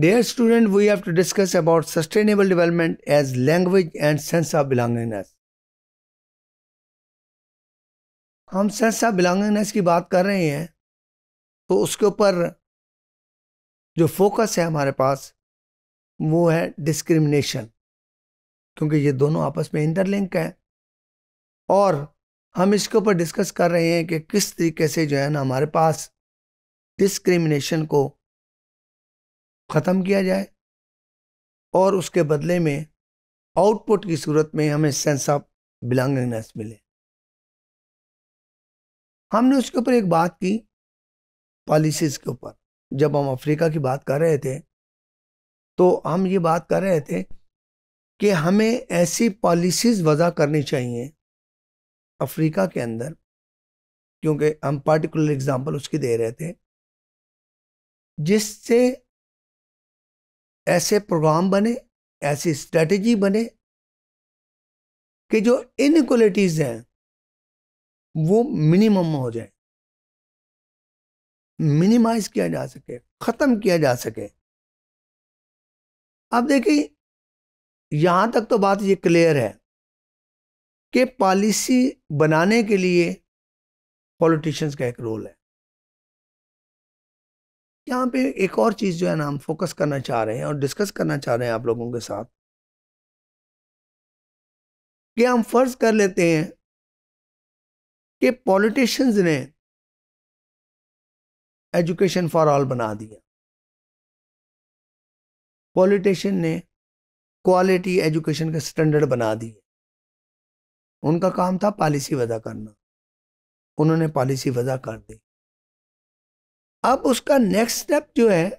dear student we have to discuss about sustainable development as language and sense of belongingness हम sense of belongingness की बात कर रहे हैं तो उसके ऊपर जो फोकस है हमारे पास वो है डिस्क्रिमिनेशन क्योंकि ये दोनों आपस में इंटरलिंक हैं और हम इसके ऊपर डिस्कस कर रहे हैं कि किस तरीके से जो है ना हमारे पास डिस्क्रिमिनेशन को ख़त्म किया जाए और उसके बदले में आउटपुट की सूरत में हमें सेंस ऑफ बिलोंगिंगनेस मिले हमने उसके ऊपर एक बात की पॉलिसीज़ के ऊपर जब हम अफ्रीका की बात कर रहे थे तो हम ये बात कर रहे थे कि हमें ऐसी पॉलिसीज़ वज़ा करनी चाहिए अफ्रीका के अंदर क्योंकि हम पार्टिकुलर एग्जांपल उसकी दे रहे थे जिससे ऐसे प्रोग्राम बने ऐसी स्ट्रेटजी बने कि जो इनक्वलिटीज हैं वो मिनिमम हो जाए मिनिमाइज किया जा सके ख़त्म किया जा सके अब देखिए यहाँ तक तो बात ये क्लियर है कि पॉलिसी बनाने के लिए पॉलिटिशियंस का एक रोल है यहाँ पे एक और चीज़ जो है ना हम फोकस करना चाह रहे हैं और डिस्कस करना चाह रहे हैं आप लोगों के साथ कि हम फर्ज कर लेते हैं कि पॉलिटिशियंस ने एजुकेशन फॉर ऑल बना दिया पॉलिटिशियन ने क्वालिटी एजुकेशन के स्टैंडर्ड बना दिए उनका काम था पॉलिसी वजह करना उन्होंने पॉलिसी वजह कर दी अब उसका नेक्स्ट स्टेप जो है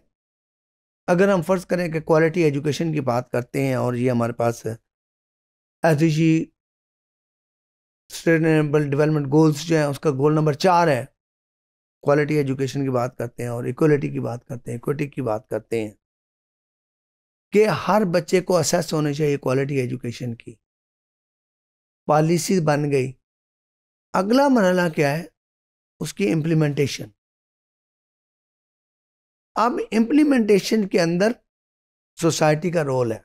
अगर हम फ़र्ज़ करें कि क्वालिटी एजुकेशन की बात करते हैं और ये हमारे पास S G sustainable development goals जो हैं उसका गोल नंबर चार है क्वालिटी एजुकेशन की बात करते हैं और इक्वलिटी की बात करते हैं इक्विटी की बात करते हैं कि हर बच्चे को असेस होने चाहिए क्वालिटी एजुकेशन की पॉलिसी बन गई अगला मरला क्या है उसकी इम्प्लीमेंटेशन अब इम्प्लीमेंटेशन के अंदर सोसाइटी का रोल है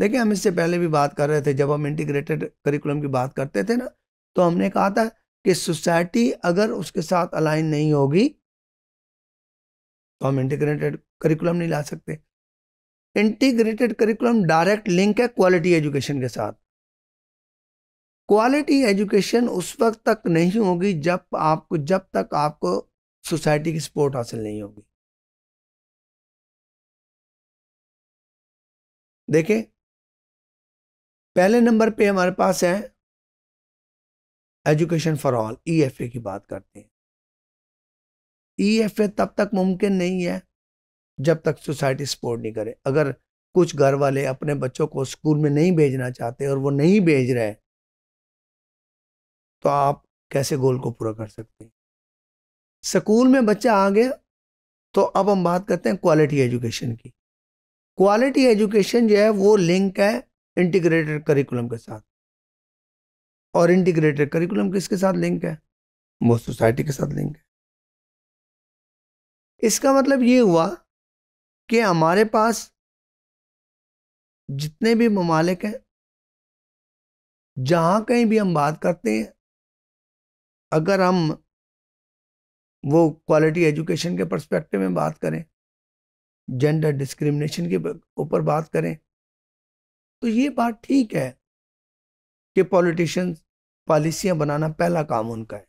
देखिए हम इससे पहले भी बात कर रहे थे जब हम इंटीग्रेटेड करिकुलम की बात करते थे ना तो हमने कहा था कि सोसाइटी अगर उसके साथ अलाइन नहीं होगी तो हम इंटीग्रेटेड करिकुलम नहीं ला सकते इंटीग्रेटेड करिकुलम डायरेक्ट लिंक है क्वालिटी एजुकेशन के साथ क्वालिटी एजुकेशन उस वक्त तक नहीं होगी जब आपको जब तक आपको सोसाइटी की सपोर्ट हासिल नहीं होगी देखें पहले नंबर पे हमारे पास है education for all EFA e की बात करते हैं ईएफए e तब तक मुमकिन नहीं है जब तक सोसाइटी सपोर्ट नहीं करे अगर कुछ घर वाले अपने बच्चों को स्कूल में नहीं भेजना चाहते और वो नहीं भेज रहे तो आप कैसे गोल को पूरा कर सकते हैं स्कूल में बच्चा आ गया तो अब हम बात करते हैं क्वालिटी एजुकेशन की क्वालिटी एजुकेशन जो है वो लिंक है इंटीग्रेटेड करिकुलम के साथ और इंटीग्रेटेड करिकुलम किसके साथ लिंक है वो सोसाइटी के साथ लिंक है इसका मतलब ये हुआ कि हमारे पास जितने भी ममालिक हैं जहाँ कहीं भी हम बात करते हैं अगर हम वो क्वालिटी एजुकेशन के परस्पेक्टिव में बात करें जेंडर डिस्क्रिमिनेशन के ऊपर बात करें तो ये बात ठीक है कि पॉलिटिशियंस पॉलिसियां बनाना पहला काम उनका है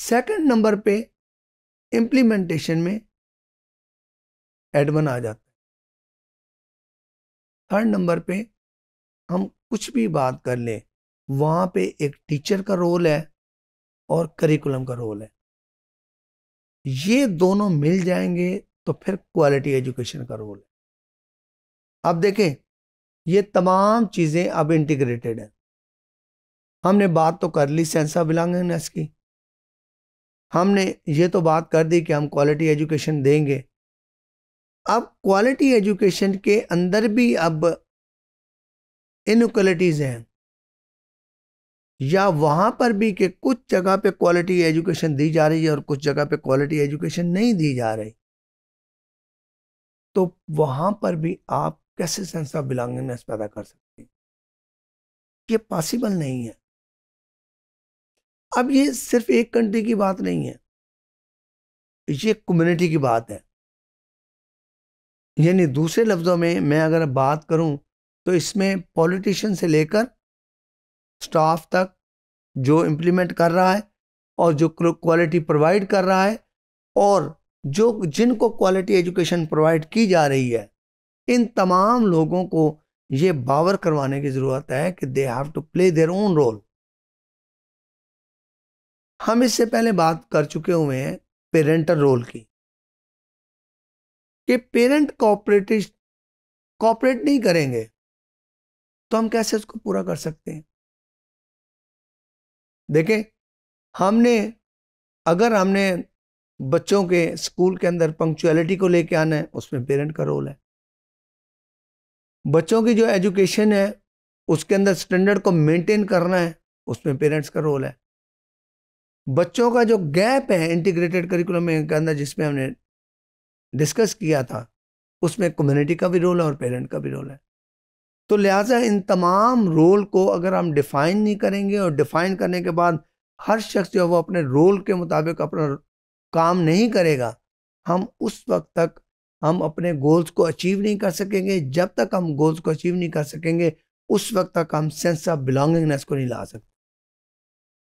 सेकंड नंबर पे इम्प्लीमेंटेशन में एडमन आ जाता है थर्ड नंबर पे हम कुछ भी बात कर लें वहाँ पे एक टीचर का रोल है और करिकुलम का रोल है ये दोनों मिल जाएंगे तो फिर क्वालिटी एजुकेशन का रोल है अब देखें ये तमाम चीज़ें अब इंटीग्रेटेड हैं हमने बात तो कर ली सेंस ऑफ बिलोंगिंगनेस की हमने ये तो बात कर दी कि हम क्वालिटी एजुकेशन देंगे अब क्वालिटी एजुकेशन के अंदर भी अब इनक्वलिटीज़ हैं या वहाँ पर भी कि कुछ जगह पे क्वालिटी एजुकेशन दी जा रही है और कुछ जगह पे क्वालिटी एजुकेशन नहीं दी जा रही तो वहाँ पर भी आप कैसे सेंस ऑफ बिलोंगिंगनेस पैदा कर सकते हैं ये पॉसिबल नहीं है अब ये सिर्फ एक कंट्री की बात नहीं है ये कम्युनिटी की बात है यानी दूसरे लफ्ज़ों में मैं अगर बात करूं तो इसमें पॉलिटिशियन से लेकर स्टाफ तक जो इम्प्लीमेंट कर रहा है और जो क्वालिटी प्रोवाइड कर रहा है और जो जिनको क्वालिटी एजुकेशन प्रोवाइड की जा रही है इन तमाम लोगों को ये बावर करवाने की ज़रूरत है कि they have to play their own role हम इससे पहले बात कर चुके हुए हैं पेरेंटल रोल की कि पेरेंट कॉपरेटिव कॉपरेट नहीं करेंगे तो हम कैसे उसको पूरा कर सकते हैं देखें हमने अगर हमने बच्चों के स्कूल के अंदर पंक्चुअलिटी को लेके आना है उसमें पेरेंट का रोल है बच्चों की जो एजुकेशन है उसके अंदर स्टैंडर्ड को मेंटेन करना है उसमें पेरेंट्स का रोल है बच्चों का जो गैप है इंटीग्रेटेड करिकुलम के अंदर जिसमें हमने डिस्कस किया था उसमें कम्युनिटी का भी रोल है और पेरेंट का भी रोल है तो लिहाजा इन तमाम रोल को अगर हम डिफ़ाइन नहीं करेंगे और डिफ़ाइन करने के बाद हर शख्स जो है वो अपने रोल के मुताबिक अपना काम नहीं करेगा हम उस वक्त तक हम अपने गोल्स को अचीव नहीं कर सकेंगे जब तक हम गोल्स को अचीव नहीं कर सकेंगे उस वक्त तक हम सेंस ऑफ बिलोंगिंगनेस को नहीं ला सकते